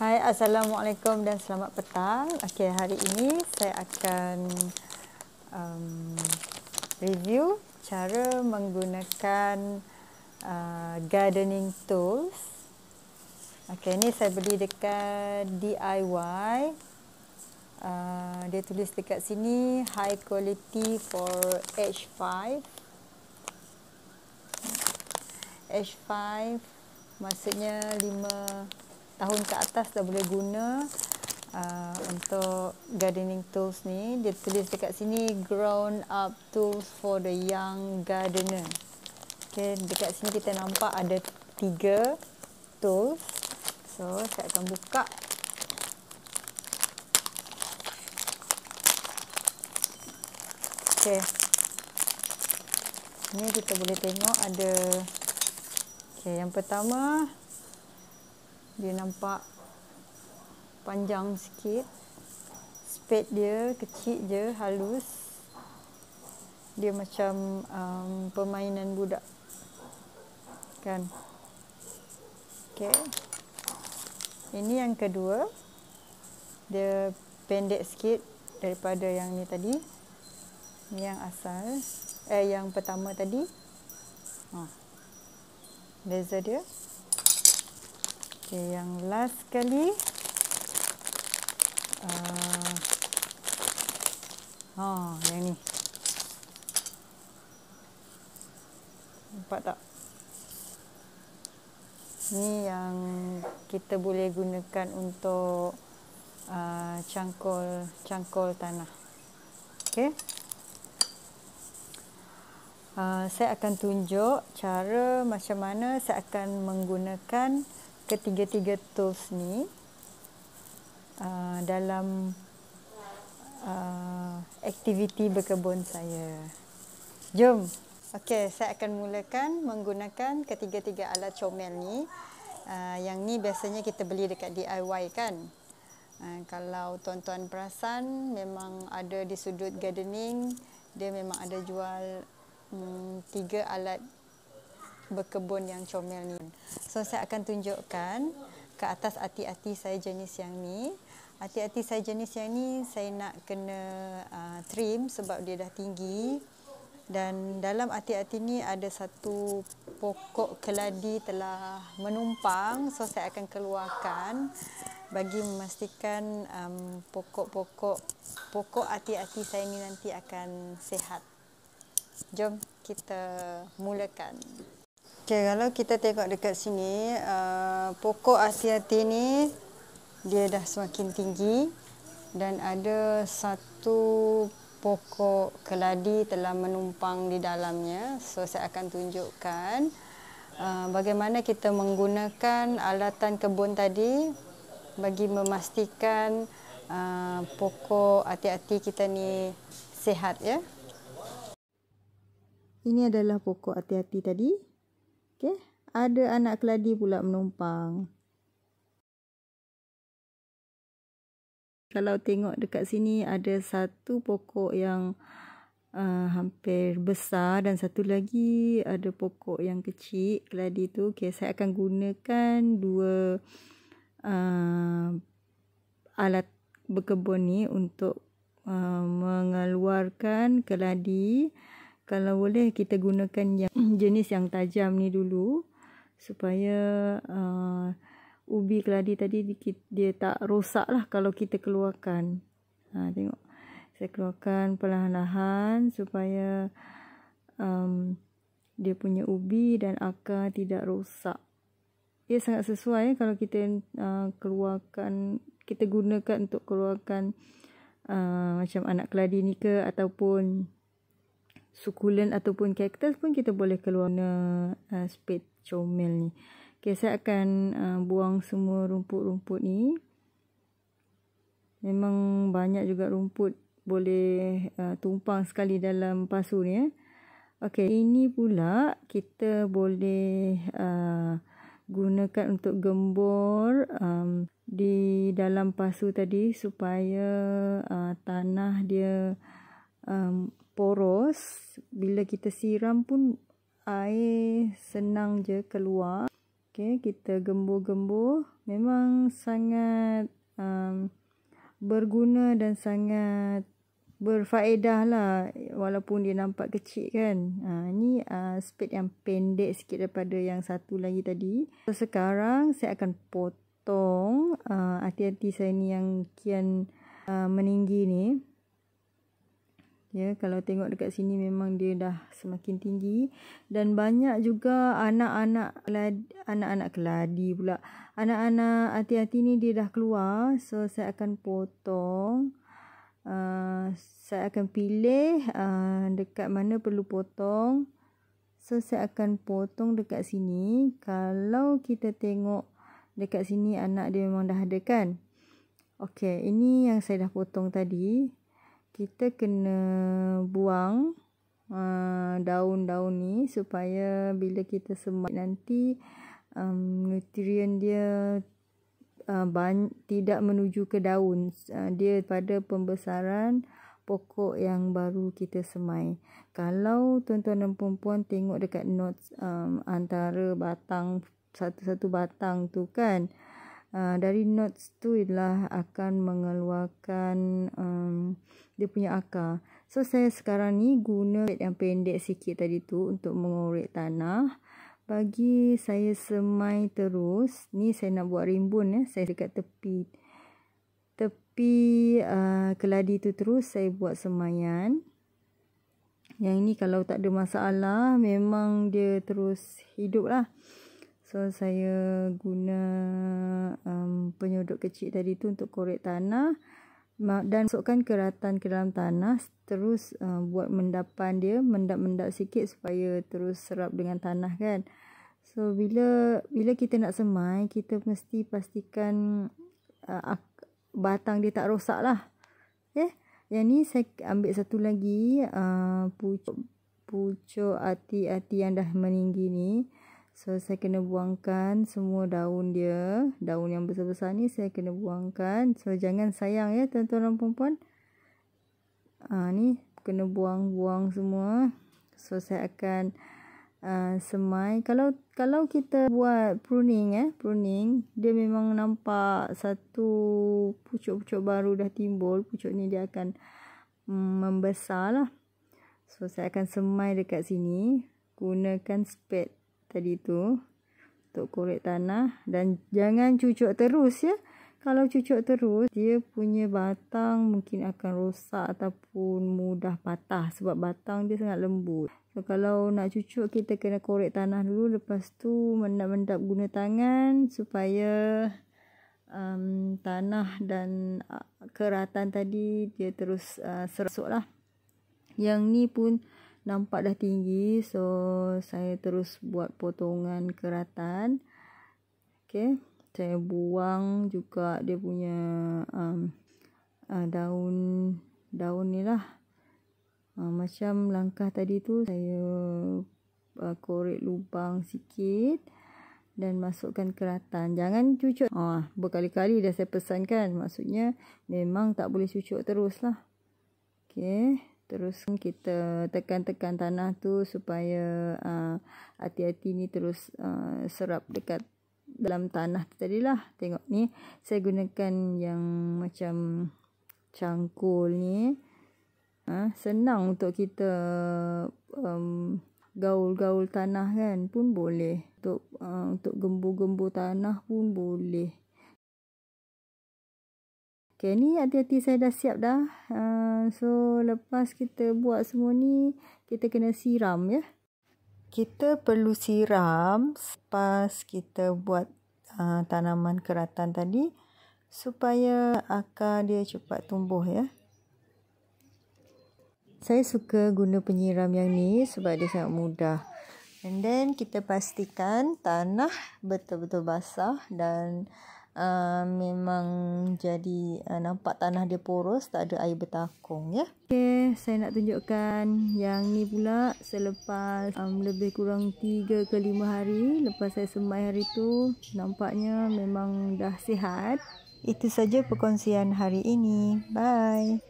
Hai, Assalamualaikum dan selamat petang. Okey, hari ini saya akan um, review cara menggunakan uh, gardening tools. Okey, ini saya beli dekat DIY. Uh, dia tulis dekat sini, high quality for H5. H5 maksudnya 5 tahun ke atas dah boleh guna uh, untuk gardening tools ni. Dia tulis dekat sini ground up tools for the young gardener. Okay, dekat sini kita nampak ada tiga tools. So, saya akan buka. Okay. Ini kita boleh tengok ada Okay, yang pertama dia nampak panjang sikit spade dia kecil je halus dia macam um, permainan budak kan okey ini yang kedua dia pendek sikit daripada yang ni tadi ni yang asal eh yang pertama tadi ha beza dia Okey, yang last kali. Uh, ah, oh, ha, yang ni. Nampak tak? Ni yang kita boleh gunakan untuk uh, cangkul cangkul tanah. Okey. Uh, saya akan tunjuk cara macam mana saya akan menggunakan ketiga-tiga tools ni uh, dalam uh, aktiviti berkebun saya. Jom. Okey, saya akan mulakan menggunakan ketiga-tiga alat comel ni. Uh, yang ni biasanya kita beli dekat DIY kan. Uh, kalau tuan-tuan perasan memang ada di sudut gardening dia memang ada jual um, tiga alat berkebun yang comel ni. So saya akan tunjukkan ke atas ati-ati saya jenis yang ni. Ati-ati saya jenis yang ni saya nak kena uh, trim sebab dia dah tinggi. Dan dalam ati-ati ni ada satu pokok keladi telah menumpang. So saya akan keluarkan bagi memastikan um, pokok-pokok pokok ati-ati saya ni nanti akan sehat. Jom kita mulakan. Okey, kalau kita tengok dekat sini, uh, pokok asiati ni dia dah semakin tinggi dan ada satu pokok keladi telah menumpang di dalamnya. So saya akan tunjukkan uh, bagaimana kita menggunakan alatan kebun tadi bagi memastikan uh, pokok ati-ati kita ni sihat ya. Ini adalah pokok ati-ati tadi. Okey, ada anak keladi pula menumpang. Kalau tengok dekat sini ada satu pokok yang uh, hampir besar dan satu lagi ada pokok yang kecil keladi tu. Okey, saya akan gunakan dua uh, alat berkebun ni untuk uh, mengeluarkan keladi. Uh, kalau boleh kita gunakan yang jenis yang tajam ni dulu supaya uh, ubi keladi tadi dia tak rosak lah kalau kita keluarkan ha, tengok saya keluarkan perlahan-lahan supaya um, dia punya ubi dan akar tidak rosak ia sangat sesuai eh kalau kita uh, keluarkan kita gunakan untuk keluarkan uh, macam anak keladi ni ke ataupun sukulen ataupun cactus pun kita boleh keluar na uh, spade comel ni. Okay, saya akan uh, buang semua rumput-rumput ni. Memang banyak juga rumput boleh uh, tumpang sekali dalam pasu ni. Eh. Okay, ini pula kita boleh uh, gunakan untuk gembor um, di dalam pasu tadi supaya uh, tanah dia um, poros bila kita siram pun air senang je keluar Okay kita gembur-gembur memang sangat um, berguna dan sangat berfaedah lah walaupun dia nampak kecil kan ha, ni uh, speed yang pendek sikit daripada yang satu lagi tadi so, sekarang saya akan potong uh, hati-hati saya ni yang kian uh, meninggi ni Ya, kalau tengok dekat sini memang dia dah semakin tinggi dan banyak juga anak-anak anak-anak keladi pula. Anak-anak hati-hati ni dia dah keluar. So saya akan potong. Uh, saya akan pilih uh, dekat mana perlu potong. So saya akan potong dekat sini. Kalau kita tengok dekat sini anak dia memang dah ada kan. Okey, ini yang saya dah potong tadi kita kena buang eh, daun-daun uh, ni supaya bila kita semak nanti um, nutrien dia uh, ban- tidak menuju ke daun uh, dia pada pembesaran pokok yang baru kita semai. Kalau tuan-tuan dan puan-puan tengok dekat notes um, antara batang satu-satu batang tu kan Eh, dari notes tu ialah akan mengeluarkan um, dia punya akar. So saya sekarang ni guna yang pendek sikit tadi tu untuk mengorek tanah. Bagi saya semai terus. Ni saya nak buat rimbun ya. Saya dekat tepi tepi uh, keladi tu terus saya buat semayan. Yang ini kalau tak ada masalah memang dia terus hidup lah. So saya guna um, penyodok kecil tadi tu untuk korek tanah dan masukkan keratan ke dalam tanah terus uh, buat mendapan dia mendap-mendap sikit supaya terus serap dengan tanah kan. So bila bila kita nak semai kita mesti pastikan uh, batang dia tak rosak lah. Eh, yang ni saya ambil satu lagi uh, pucuk pucuk hati ati yang dah meninggi ni. So saya kena buangkan semua daun dia. Daun yang besar-besar ni saya kena buangkan. So jangan sayang ya tuan-tuan dan puan-puan. Ha, ni kena buang-buang semua. So saya akan uh, semai. Kalau kalau kita buat pruning ya, pruning, dia memang nampak satu pucuk-pucuk baru dah timbul. Pucuk ni dia akan mm, membesarlah. So saya akan semai dekat sini gunakan spade tadi tu untuk korek tanah dan jangan cucuk terus ya. Kalau cucuk terus dia punya batang mungkin akan rosak ataupun mudah patah sebab batang dia sangat lembut. So, kalau nak cucuk kita kena korek tanah dulu lepas tu mendap-mendap guna tangan supaya um, tanah dan uh, keratan tadi dia terus uh, serasuk lah. Yang ni pun nampak dah tinggi so saya terus buat potongan keratan okey saya buang juga dia punya um, uh, daun daun ni lah uh, macam langkah tadi tu saya uh, korek lubang sikit dan masukkan keratan jangan cucuk oh, berkali-kali dah saya pesankan maksudnya memang tak boleh cucuk terus lah okey terus kita tekan-tekan tanah tu supaya uh, hati-hati ni terus uh, serap dekat dalam tanah tu lah tengok ni saya gunakan yang macam cangkul ni uh, senang untuk kita um, gaul-gaul tanah kan pun boleh untuk uh, untuk gembur-gembur tanah pun boleh Okay, ni hati-hati saya dah siap dah. Uh, so, lepas kita buat semua ni, kita kena siram ya. Kita perlu siram lepas kita buat uh, tanaman keratan tadi supaya akar dia cepat tumbuh ya. Saya suka guna penyiram yang ni sebab dia sangat mudah. And then kita pastikan tanah betul-betul basah dan... Eh, memang jadi uh, nampak tanah dia poros tak ada air bertakung ya. Yeah? Okey, saya nak tunjukkan yang ni pula selepas um, lebih kurang 3 ke 5 hari lepas saya semai hari tu nampaknya memang dah sihat. Itu saja perkongsian hari ini. Bye.